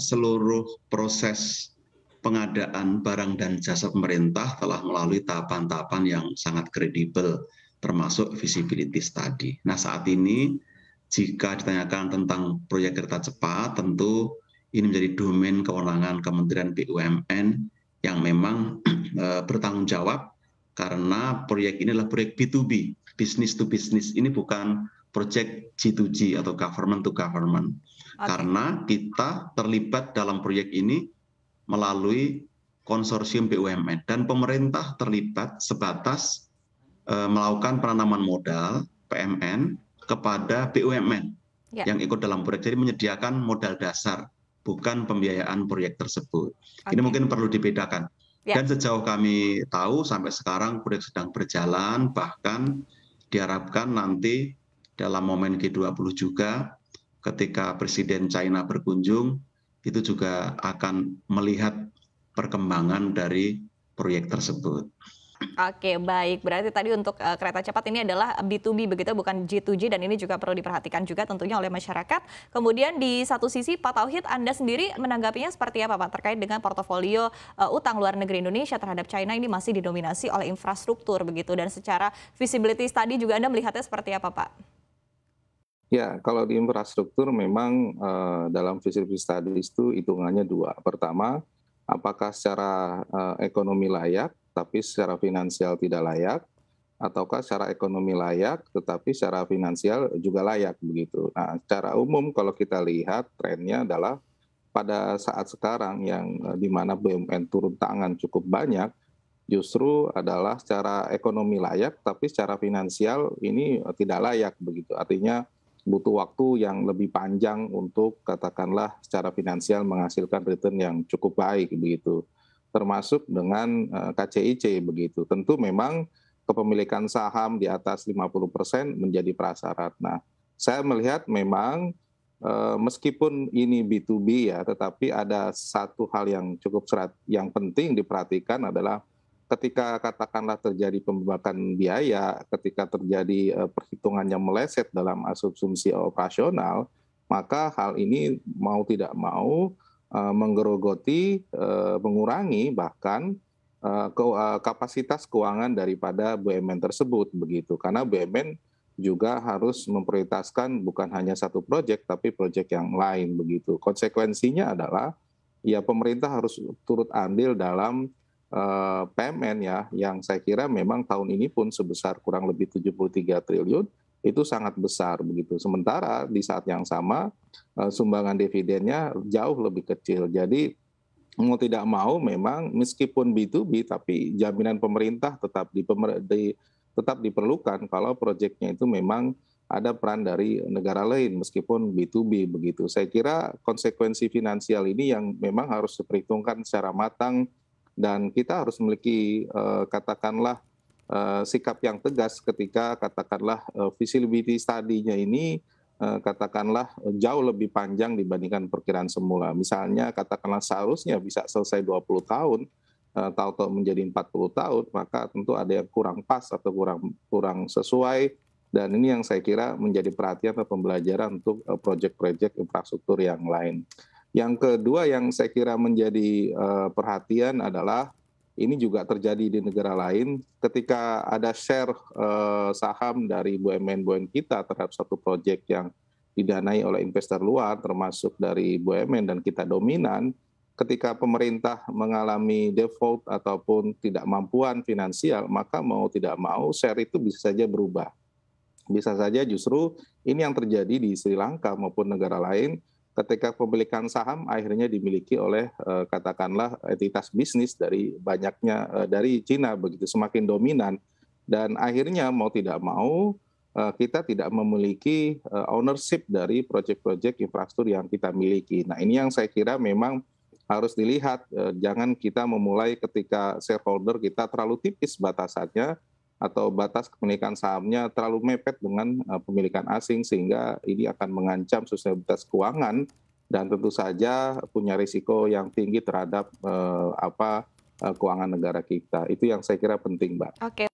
seluruh proses pengadaan barang dan jasa pemerintah telah melalui tahapan-tahapan yang sangat kredibel, termasuk visibility study. Nah, saat ini jika ditanyakan tentang proyek kereta cepat, tentu ini menjadi domain kewenangan Kementerian BUMN yang memang eh, bertanggung jawab karena proyek ini adalah proyek B2B, bisnis to bisnis. Ini bukan project G2G atau government to government. Okay. Karena kita terlibat dalam proyek ini melalui konsorsium BUMN dan pemerintah terlibat sebatas e, melakukan penanaman modal PMN kepada BUMN yeah. yang ikut dalam proyek. Jadi menyediakan modal dasar bukan pembiayaan proyek tersebut. Okay. Ini mungkin perlu dibedakan. Yeah. Dan sejauh kami tahu sampai sekarang proyek sedang berjalan bahkan diharapkan nanti dalam momen G20 juga ketika Presiden China berkunjung itu juga akan melihat perkembangan dari proyek tersebut. Oke, baik. Berarti tadi untuk uh, kereta cepat ini adalah B2B begitu, bukan G2G dan ini juga perlu diperhatikan juga tentunya oleh masyarakat. Kemudian di satu sisi Pak Tauhid, Anda sendiri menanggapinya seperti apa Pak terkait dengan portofolio uh, utang luar negeri Indonesia terhadap China ini masih didominasi oleh infrastruktur begitu dan secara visibility tadi juga Anda melihatnya seperti apa Pak? Ya, kalau di infrastruktur memang uh, dalam visi studies itu hitungannya dua. Pertama, apakah secara uh, ekonomi layak tapi secara finansial tidak layak ataukah secara ekonomi layak tetapi secara finansial juga layak begitu. Nah, secara umum kalau kita lihat trennya adalah pada saat sekarang yang uh, di mana BUMN turun tangan cukup banyak justru adalah secara ekonomi layak tapi secara finansial ini tidak layak begitu. Artinya butuh waktu yang lebih panjang untuk katakanlah secara finansial menghasilkan return yang cukup baik begitu. Termasuk dengan eh, KCIC begitu. Tentu memang kepemilikan saham di atas 50% menjadi prasyarat. Nah, saya melihat memang eh, meskipun ini B2B ya, tetapi ada satu hal yang cukup serat, yang penting diperhatikan adalah ketika katakanlah terjadi pembebakan biaya, ketika terjadi eh, perhitungan yang meleset dalam asumsi operasional, maka hal ini mau tidak mau eh, menggerogoti, eh, mengurangi bahkan kapasitas keuangan daripada BUMN tersebut begitu. Karena BUMN juga harus memprioritaskan bukan hanya satu proyek tapi proyek yang lain begitu. Konsekuensinya adalah ya pemerintah harus turut andil dalam Eh, PMN ya, yang saya kira memang tahun ini pun sebesar kurang lebih 73 triliun, itu sangat besar begitu. Sementara di saat yang sama eh, sumbangan dividennya jauh lebih kecil. Jadi mau tidak mau memang meskipun B2B tapi jaminan pemerintah tetap di, tetap diperlukan kalau proyeknya itu memang ada peran dari negara lain meskipun B2B begitu. Saya kira konsekuensi finansial ini yang memang harus diperhitungkan secara matang dan kita harus memiliki uh, katakanlah uh, sikap yang tegas ketika katakanlah uh, visibility study ini uh, katakanlah jauh lebih panjang dibandingkan perkiraan semula. Misalnya katakanlah seharusnya bisa selesai 20 tahun uh, tahu-tahu menjadi 40 tahun, maka tentu ada yang kurang pas atau kurang kurang sesuai dan ini yang saya kira menjadi perhatian atau pembelajaran untuk proyek-proyek infrastruktur yang lain. Yang kedua yang saya kira menjadi uh, perhatian adalah ini juga terjadi di negara lain ketika ada share uh, saham dari BUMN-BUMN kita terhadap satu proyek yang didanai oleh investor luar termasuk dari BUMN dan kita dominan ketika pemerintah mengalami default ataupun tidak mampuan finansial maka mau tidak mau share itu bisa saja berubah. Bisa saja justru ini yang terjadi di Sri Lanka maupun negara lain ketika pemilikan saham akhirnya dimiliki oleh eh, katakanlah entitas bisnis dari banyaknya eh, dari Cina begitu semakin dominan dan akhirnya mau tidak mau eh, kita tidak memiliki ownership dari proyek-proyek infrastruktur yang kita miliki. Nah, ini yang saya kira memang harus dilihat jangan kita memulai ketika shareholder kita terlalu tipis batasannya atau batas kepemilikan sahamnya terlalu mepet dengan uh, pemilikan asing sehingga ini akan mengancam sustainabilitas keuangan dan tentu saja punya risiko yang tinggi terhadap uh, apa uh, keuangan negara kita. Itu yang saya kira penting, Mbak. Oke,